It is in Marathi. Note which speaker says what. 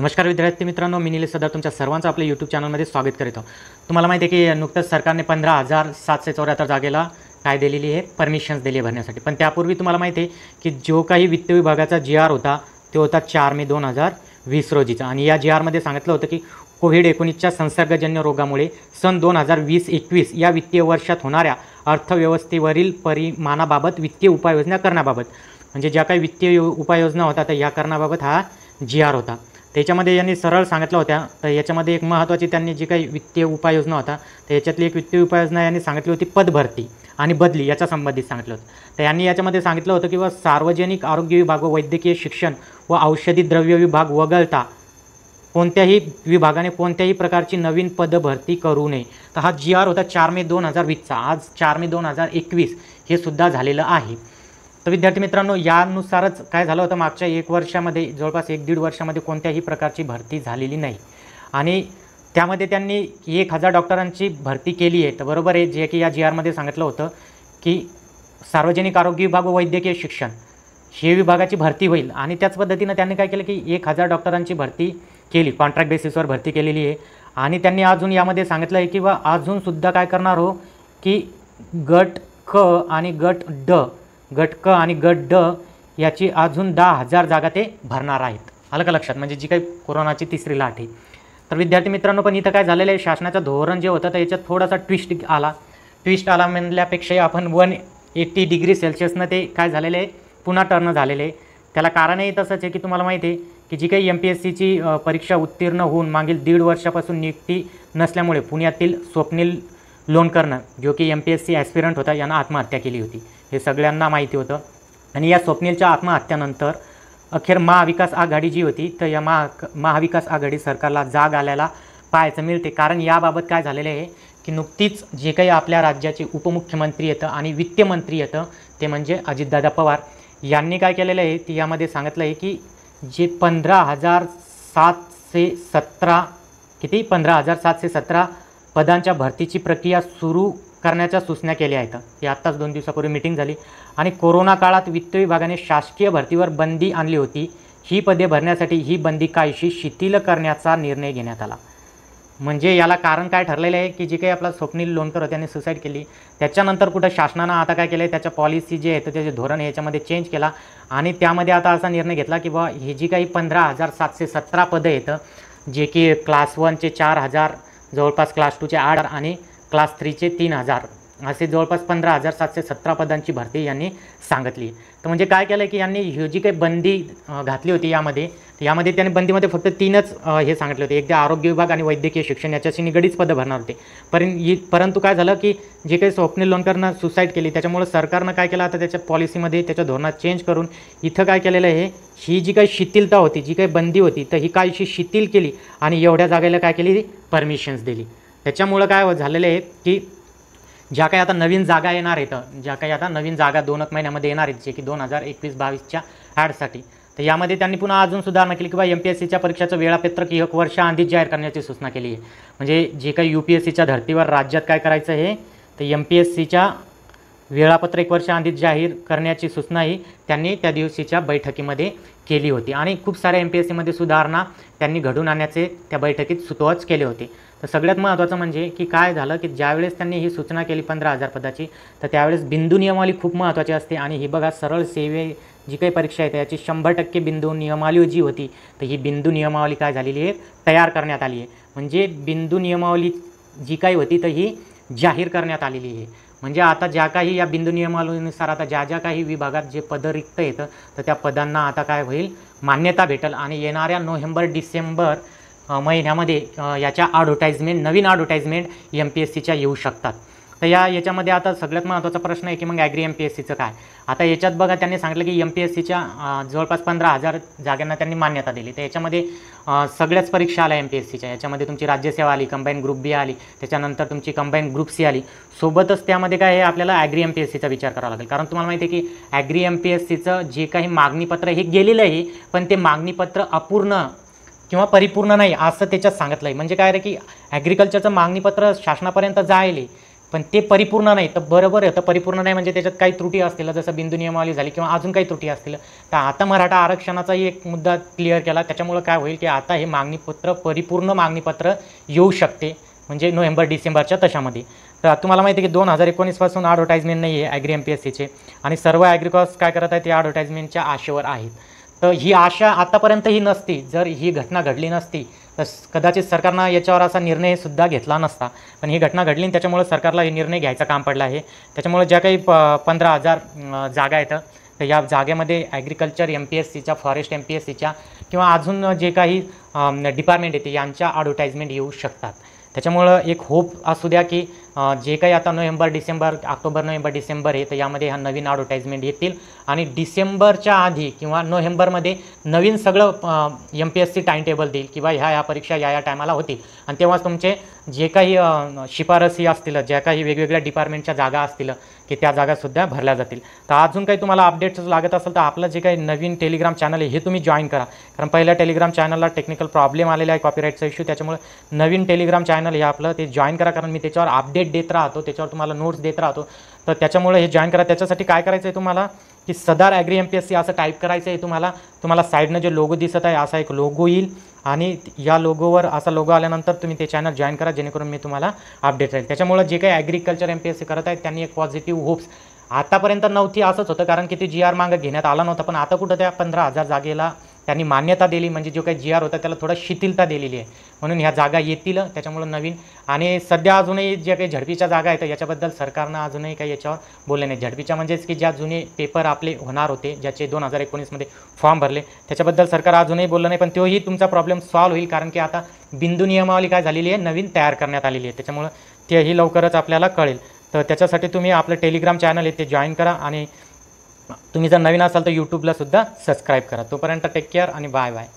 Speaker 1: नमस्कार विद्यार्थी मित्रांनो मी निलेश सदर तुमच्या सर्वांचं आपल्या यूट्यूब चॅनलमध्ये स्वागत करतो तुम्हाला माहिती आहे की नुकतंच सरकारने पंधरा हजार सातशे चौऱ्याहत्तर जागेला काय दिलेली आहे परमिशन्स दिली आहे भरण्यासाठी पण त्यापूर्वी तुम्हाला माहिती आहे की जो काही वित्त विभागाचा जी आर होता तो होता चार मे दोन हजार वीस रोजीचा आणि या जी आरमध्ये सांगितलं होतं की कोविड एकोणीसच्या संसर्गजन्य रोगामुळे सन दोन हजार वीस एकवीस या वित्तीय वर्षात होणाऱ्या अर्थव्यवस्थेवरील परिमाणाबाबत वित्तीय उपाययोजना करण्याबाबत म्हणजे ज्या काही वित्तीय उपाययोजना होता तर या करण्याबाबत हा जी आर होता त्याच्यामध्ये यांनी सरळ सांगितलं होत्या तर याच्यामध्ये एक महत्त्वाची त्यांनी जी काही वित्तीय उपाययोजना होता तर याच्यातली एक वित्तीय उपाययोजना यांनी सांगितली होती पदभरती आणि बदली याच्या संबंधित सांगितलं होतं तर यांनी याच्यामध्ये सांगितलं होतं व सार्वजनिक आरोग्य विभाग व वैद्यकीय शिक्षण व औषधी द्रव्य विभाग वगळता कोणत्याही विभागाने कोणत्याही प्रकारची नवीन पद भरती करू नये तर हा जी आर होता चार मे दोन हजार वीसचा आज चार मे दोन हजार एकवीस हे सुद्धा झालेलं आहे तर विद्यार्थी मित्रांनो यानुसारच काय झालं होतं मागच्या एक वर्षामध्ये जवळपास एक दीड वर्षामध्ये कोणत्याही प्रकारची भरती झालेली नाही आणि त्यामध्ये त्यांनी एक हजार डॉक्टरांची भरती केली आहे तर बरोबर आहे जे की या जी आरमध्ये सांगितलं होतं की सार्वजनिक आरोग्य विभाग व वैद्यकीय शिक्षण हे विभागाची भरती होईल आणि त्याच पद्धतीनं त्यांनी काय केलं की एक हजार डॉक्टरांची भरती केली कॉन्ट्रॅक्ट बेसिसवर भरती केलेली आहे आणि त्यांनी अजून यामध्ये सांगितलं आहे की बा अजूनसुद्धा काय करणार हो की गट क आणि गट ड गट आणि गट ड याची अजून दहा हजार जागा ते भरणार आहेत आलं का लक्षात म्हणजे जी काही कोरोनाची तिसरी लाट आहे तर विद्यार्थी मित्रांनो पण इथं काय झालेलं आहे शासनाचं धोरण जे होतं तर याच्यात थोडासा ट्विस्ट आला ट्विस्ट आला म्हणल्यापेक्षा आपण वन एट्टी डिग्री सेल्सिअसनं ते काय झालेलं आहे पुन्हा टर्न झालेलं आहे त्याला कारणही तसंच आहे की तुम्हाला माहिती आहे की जी काही एम पी एस सीची परीक्षा उत्तीर्ण होऊन मागील दीड वर्षापासून नियुक्ती नसल्यामुळे पुण्यातील स्वप्नील लोणकरनं जो की M P S C aspirant होता यांना आत्महत्या केली होती हे सगळ्यांना माहिती होतं आणि या स्वप्नीलच्या आत्महत्यानंतर अखेर महाविकास आघाडी जी होती तर या महा महाविकास आघाडी सरकारला जाग आल्याला पाहायचं मिळते कारण याबाबत काय झालेलं आहे की नुकतीच जे काही आपल्या राज्याचे उपमुख्यमंत्री येतं आणि वित्तमंत्री येतं ते म्हणजे अजितदादा पवार यांनी काय केलेलं आहे ती यामध्ये सांगितलं आहे की जे पंधरा हजार सातशे सतरा किती पंधरा हजार सातशे सतरा पदांच्या भरतीची प्रक्रिया सुरू करण्याच्या सूचना केल्या आहेत ही आत्ताच दोन दिवसापूर्वी मिटिंग झाली आणि कोरोना काळात वित्त विभागाने शासकीय भरतीवर बंदी आणली होती ही पदे भरण्यासाठी ही बंदी काहीशी शिथिल करण्याचा निर्णय घेण्यात आला म्हणजे याला कारण काय ठरलेलं आहे की जे काही आपला स्वप्नील लोणकर होते त्यांनी सुसाईड केली त्याच्यानंतर कुठं शासनानं आता काय केलं आहे त्याच्या पॉलिसी जे आहे त्याचे धोरण याच्यामध्ये चेंज केला आणि त्यामध्ये आता असा निर्णय घेतला की बाबा हे जी काही पंधरा हजार सातशे सतरा पदं आहेत जे की क्लास वनचे चार हजार जवळपास क्लास टूचे आठ आणि क्लास थ्रीचे तीन हजार असे जवळपास पंधरा हजार सातशे सतरा पदांची भरती यांनी सांगितली तर म्हणजे काय केलं की यांनी ही जी काही बंदी घातली होती यामध्ये यामध्ये त्यांनी बंदीमध्ये फक्त तीनच हे सांगितले होते एकदा आरोग्य विभाग आणि वैद्यकीय शिक्षण याच्याशी निगडीच पदं भरणार होते परं परंतु काय झालं की जे काही स्वप्नील लोणकरनं सुसाईड केली त्याच्यामुळं सरकारनं काय केलं आता त्याच्या पॉलिसीमध्ये त्याच्या धोरणात चेंज करून इथं काय केलेलं आहे ही जी काही शिथिलता होती जी काही बंदी होती तर ही काहीशी शिथिल केली आणि एवढ्या जागेला काय केली परमिशन्स दिली त्याच्यामुळं काय झालेलं आहे की ज्या काही आता नवीन जागा येणार आहेत ज्या काही आता नवीन जागा दोन एक महिन्यामध्ये येणार आहेत जे की दोन हजार एकवीस बावीसच्या ॲडसाठी तर यामध्ये त्यांनी पुन्हा अजून सुधारणा केली की एम पी एस सीच्या परीक्षेचं वेळापत्रक एक वर्षाआधीच जाहीर करण्याची सूचना केली आहे म्हणजे जे काही यू पी एस सीच्या धर्तीवर राज्यात काय करायचं हे तर एम पी एस सीच्या वेळापत्रक वर्ष आधीच जाहीर करण्याची सूचनाही त्यांनी त्या दिवशीच्या बैठकीमध्ये केली होती आणि खूप साऱ्या एम पी एस सीमध्ये सुधारणा त्यांनी घडून आणण्याचे त्या बैठकीत सुतोवच केले होते तर सगळ्यात महत्त्वाचं म्हणजे की काय झालं की ज्यावेळेस त्यांनी ही सूचना केली पंधरा हजार पदाची तर त्यावेळेस बिंदू नियमावली खूप महत्त्वाची असते आणि ही बघा सरळ सेवे जी काही परीक्षा आहे त्याची शंभर टक्के बिंदू नियमावली जी होती तर ही बिंदू नियमावली काय झालेली आहे तयार करण्यात आली आहे म्हणजे बिंदू नियमावली जी काही होती तर ही जाहीर करण्यात आलेली आहे म्हणजे आता ज्या काही या बिंदू नियमानुसार आता ज्या ज्या काही विभागात जे पदं रिक्त येतं तर त्या पदांना आता काय होईल मान्यता भेटेल आणि येणाऱ्या नोव्हेंबर डिसेंबर महिन्यामध्ये याच्या ॲडव्हर्टाईजमेंट नवीन ॲडव्हर्टाईजमेंट एम पी एस सीच्या येऊ शकतात तर या याच्यामध्ये आता सगळ्यात महत्त्वाचा प्रश्न आहे की मग ॲग्री एम पी एस सीचं काय आता याच्यात बघा त्यांनी सांगितलं की एम पी एस सीच्या जवळपास पंधरा हजार जागांना त्यांनी मान्यता दिली तर याच्यामध्ये सगळ्याच परीक्षा आल्या एम पी एस सीच्या याच्यामध्ये तुमची राज्यसेवा आली कंबाईन ग्रुप बी आली त्याच्यानंतर तुमची कंबाईन ग्रुप सी आली सोबतच त्यामध्ये काय हे आपल्याला ॲग्री एम पी एस सीचा विचार करावा लागेल कारण तुम्हाला माहिती आहे की ॲग्री एम पी एस सीचं जे काही मागणीपत्र हे गेलेलं आहे पण ते मागणीपत्र अपूर्ण किंवा परिपूर्ण नाही असं त्याच्यात सांगितलं आहे म्हणजे काय रे की ॲग्रिकल्चरचं मागणीपत्र शासनापर्यंत जायले पण ते परिपूर्ण नाही तर बरोबर आहे तर परिपूर्ण नाही म्हणजे त्याच्यात काही त्रुटी असतील जसं बिंदू नियमावली झाली किंवा अजून काही त्रुटी असतील तर आता मराठा आरक्षणाचाही एक मुद्दा क्लिअर केला त्याच्यामुळं काय होईल की आता हे मागणीपत्र परिपूर्ण मागणीपत्र येऊ शकते म्हणजे नोव्हेंबर डिसेंबरच्या तशामध्ये तर तुम्हाला माहिती आहे की दोन हजार एकोणीसपासून ॲडव्हर्टाईजमेंट नाही आहे ॲग्री एम पी एस सीचे आणि सर्व ॲग्रिकॉस काय करत आहेत ते ॲडव्हर्टाईजमेंटच्या आशेवर आहेत तर ही आशा आतापर्यंत ही नसती जर ही घटना घडली नसती तर कदाचित सरकारनं याच्यावर असा निर्णयसुद्धा घेतला नसता पण ही घटना घडली त्याच्यामुळे सरकारला हे निर्णय घ्यायचं काम पडलं आहे त्याच्यामुळे ज्या काही प पंधरा हजार जागा येतं तर या जागेमध्ये ॲग्रिकल्चर एम पी एस सीच्या फॉरेस्ट एम पी एस सीच्या किंवा अजून जे काही डिपार्टमेंट येते यांच्या ॲडव्हर्टाईजमेंट येऊ शकतात त्याच्यामुळं एक होप असू द्या की जे काही आता November December October November December आहे तर यामध्ये ह्या नवीन ॲडव्हर्टाईजमेंट येतील आणि डिसेंबरच्या आधी किंवा नोव्हेंबरमध्ये नवीन सगळं M P S C time table देईल किंवा ह्या ह्या परीक्षा या या टायमाला होतील आणि तेव्हाच तुमचे जे काही शिफारसी असतील ज्या काही वेगवेगळ्या डिपार्टमेंटच्या जागा असतील की त्या जागासुद्धा भरल्या जातील तर अजून काही तुम्हाला अपडेट्स लागत असेल तर आपलं जे काही नवीन टेलिग्राम चॅनल आहे हे तुम्ही जॉईन करा कारण पहिल्या टेलिग्राम चॅनलला टेक्निकल प्रॉब्लेम आलेला आहे कॉपीराईटचा इश्यू त्याच्यामुळे नवीन टेलिग्राम चॅनल हे आपलं ते जॉईन करा कारण मी त्याच्यावर अपडेट अपडेट देत राहतो त्याच्यावर तुम्हाला नोट्स देत राहतो तर त्याच्यामुळे हे जॉईन करा त्याच्यासाठी काय करायचं आहे तुम्हाला की सदार agri M P S C असं टाईप करायचं आहे तुम्हाला तुम्हाला साईडनं जे लोगो दिसत आहे असा एक लोगो येईल आणि या लोगोवर असा लोगो आल्यानंतर तुम्ही ते चॅनल जॉईन करा जेणेकरून मी तुम्हाला अपडेट राहील त्याच्यामुळे जे काही agriculture M P S C करत आहेत त्यांनी एक पॉझिटिव्ह होप्स आतापर्यंत नव्हती असंच होतं कारण की ते जी आर मागं घेण्यात आला नव्हता पण आता कुठं त्या पंधरा हजार जागेला त्यांनी मान्यता दिली म्हणजे जो काही जी आर होता त्याला थोडा शिथिलता दिलेली आहे म्हणून ह्या जागा येतील त्याच्यामुळं नवीन आणि सध्या अजूनही ज्या काही झडपीच्या जागा आहेत याच्याबद्दल सरकारनं अजूनही काही याच्यावर बोलले नाही झडपीच्या म्हणजेच की ज्या जुने पेपर आपले होणार होते ज्याचे दोन हजार एकोणीसमध्ये फॉर्म भरले त्याच्याबद्दल सरकार अजूनही बोललं नाही पण तोही तुमचा प्रॉब्लेम सॉल्व्ह होईल कारण की आता बिंदू नियमावली काय झालेली आहे नवीन तयार करण्यात आलेली आहे त्याच्यामुळं तेही लवकरच आपल्याला कळेल तर त्याच्यासाठी तुम्ही आपलं टेलिग्राम चॅनल आहे जॉईन करा आणि तुम्ही जर नवीन असाल तर यूट्यूबलासुद्धा सुद्धा सबस्क्राईब करा तोपर्यंत टेक केअर आणि बाय बाय